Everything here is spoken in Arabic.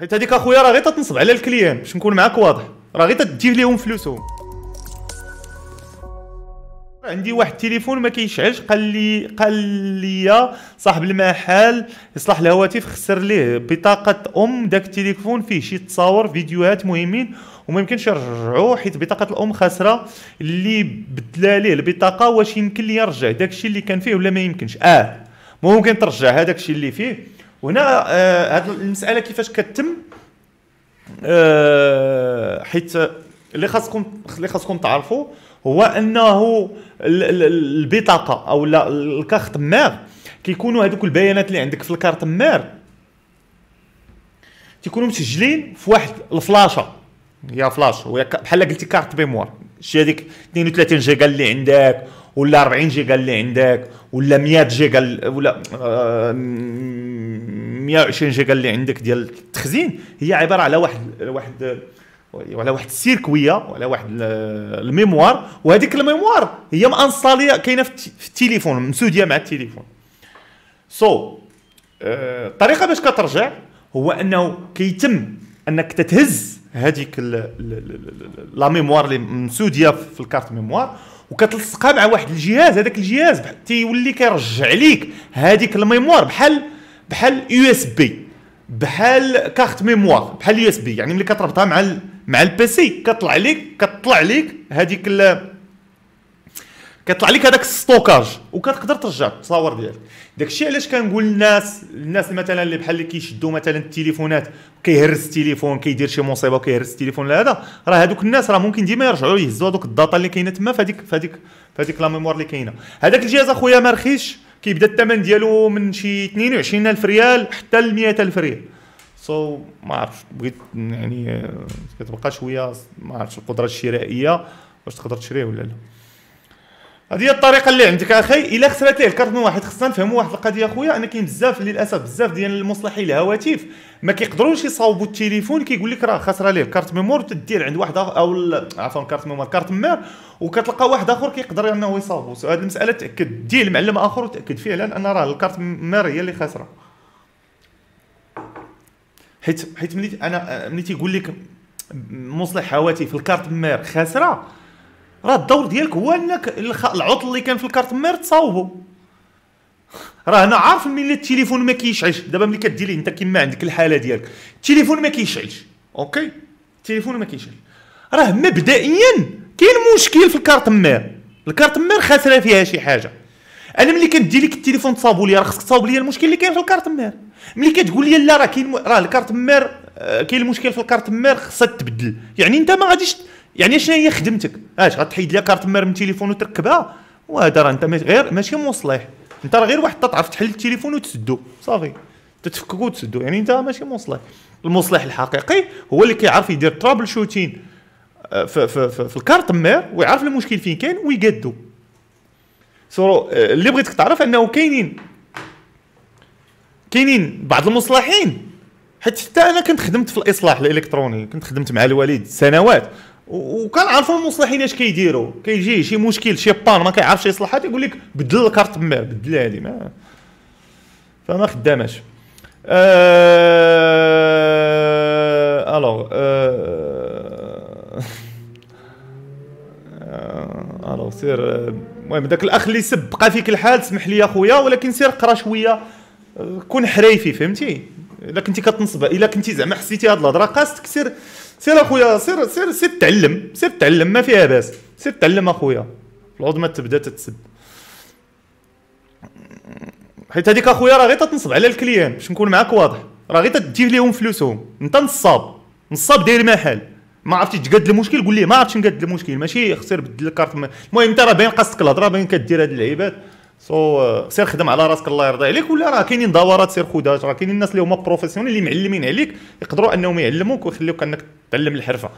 حيت هذيك اخويا راه غير تتنصب على الكليان باش نكون معاك واضح راه غير تدي ليهم فلوسهم عندي واحد التليفون ما كيشعلش قال لي قال لي صاحب المحل يصلح الهواتف خسر ليه بطاقه ام داك التليفون فيه شي تصاور فيديوهات مهمين وما يمكنش يرجعوه حيت بطاقه الام خاسره اللي بدلا ليه البطاقه واش يمكن لي يرجع داك الشيء اللي كان فيه ولا ما يمكنش اه ممكن ترجع هذاك الشيء اللي فيه وهنا آه المساله كيفاش كتم آه حيت اللي خاصكم اللي خاصكم تعرفوا هو انه البطاقه او الكارت مير كيكونوا هذوك البيانات اللي عندك في الكارت مير تيكونوا مسجلين في واحد الفلاشه هي فلاش بحال قلتي كارت ميموار شي هذيك 32 جيجا اللي عندك ولا 40 جيجا اللي عندك ولا 100 جيجا ولا 120 جيجا اللي عندك ديال التخزين هي عباره على واحد واحد وعلى واحد السيركويه وعلى واحد الميموار وهذيك الميموار هي مانصاليه كاينه في التليفون مسوديه مع التليفون سو so, الطريقه آه، باش كترجع هو انه كيتم انك تتهز هذيك لا ميموار اللي مسوديه في الكارت ميموار وكتلصقها مع واحد الجهاز هذاك الجهاز تيولي كيرجع ليك هذيك الميموار بحال بحال يو اس بي بحال كارت ميموار بحال يو اس بي يعني ملي كتربطها مع مع البيسي كطلع ليك كطلع ليك هذيك كطلع لك هذاك الستوكاج وكتقدر ترجع التصاور ديالك داكشي علاش كنقول للناس الناس مثلا اللي بحال اللي كيشدوا مثلا التليفونات كيهرس التليفون كيدير شي مصيبه وكيهرس التليفون هذا راه هذوك الناس راه ممكن ديما يرجعوا يهزوا هذوك الداتا اللي كاينه تما في هذيك في هذيك لا ميموار اللي كاينه هذاك الجهاز اخويا ما رخيش كيبدا الثمن ديالو من شي 22000 ريال حتى ل 100000 ريال سو so, ما عرفتش بغيت يعني كتبقى شويه ما عرفتش القدره الشرائيه واش تقدر تشريه ولا لا هذه الطريقه اللي عندك اخي الا خسرت ليه الكارت من واحد خصنا نفهموا واحد القضيه اخويا انا كاين بزاف للاسف بزاف ديال المصلحي الهواتف ما كيقدروش يصاوبوا التليفون كيقول لك راه خسر ليه الكارت ميمور تدير عند واحد او عفوا كارت ميمور كارت مير وكتلقى واحد اخر كيقدر انه يصاوبو هذه المساله تاكد دير المعلم اخر وتاكد فعلا ان راه الكارت مير هي اللي خاسره حيت حيت ملي انا ملي تيقول لك مصلح هواتف الكارت مير خاسره راه الدور ديالك هو انك العطل اللي كان في الكارت مير تصاوبو راه انا عارف ملي التليفون ما كيشعلش دابا ملي كدير انت كما عندك الحاله ديالك التليفون ما كيشعلش اوكي التليفون ما كيشعلش راه مبدئيا كاين مشكل في الكارت مير الكارت مير خاسره فيها شي حاجه انا ملي كندير لك التليفون تصاوبو لي راه خصك تصاوب لي المشكل اللي كاين في الكارت مير ملي كتقول لي لا راه كاين راه الكارت مير آه، كاين المشكل في الكارت مير خصها تبدل يعني انت ما غاديش يعني شنو هي خدمتك اش غتحيد لي كارت مير من التليفون وتركبها وهذا راه انت غير ماشي مصلح انت راه غير واحد تعرف تحل التليفون وتسدو صافي تتفككو وتسدو يعني انت ماشي مصلح المصلح الحقيقي هو اللي كيعرف يدير ترابل شوتين في, في, في, في الكارت مير ويعرف المشكل فين كاين ويقادو سورو آه، اللي بغيتك تعرف انه كاينين كاينين بعض المصلحين حيت حتى انا كنت خدمت في الاصلاح الالكتروني كنت خدمت مع الوالد سنوات وكان عارفوا المصلحين اش كيديروا كيجي شي مشكل شي بان ما كيعرفش يصلحها تيقول لك بدل الكارت ما بدل هذه ما فما خداماش أه... الوغ آه،, أه... الوغ سير المهم داك الاخ اللي سب بقى فيك الحال سمح لي اخويا ولكن سير قرا شويه آه، كون حريفي فهمتي الا كنتي كتنصب الا كنتي زعما حسيتي هاد الهضره قاصتك سير سير اخويا سير سير سير تعلم سير تعلم ما فيها باس سير تعلم اخويا العود تبدا تتسب حيت هذيك اخويا راه غير تنصب على الكليان باش نكون معاك واضح راه غير تدي ليهم فلوسهم انت نصاب نصاب داير محل ما عرفتي تقاد المشكل قول ليه ما عرفتش نقاد المشكل ماشي خسر بدل الكارت المهم انت راه باين قصدك الهضره باين كدير هاد اللعيبات سو so, uh, سير خدم على راسك الله يرضي عليك ولا راه كاينين دورات سير خدها راه كاينين الناس اللي هما بروفيسيونيل اللي معلمين عليك يقدروا انهم يعلموك ويخليوك انك تعلم الحرفه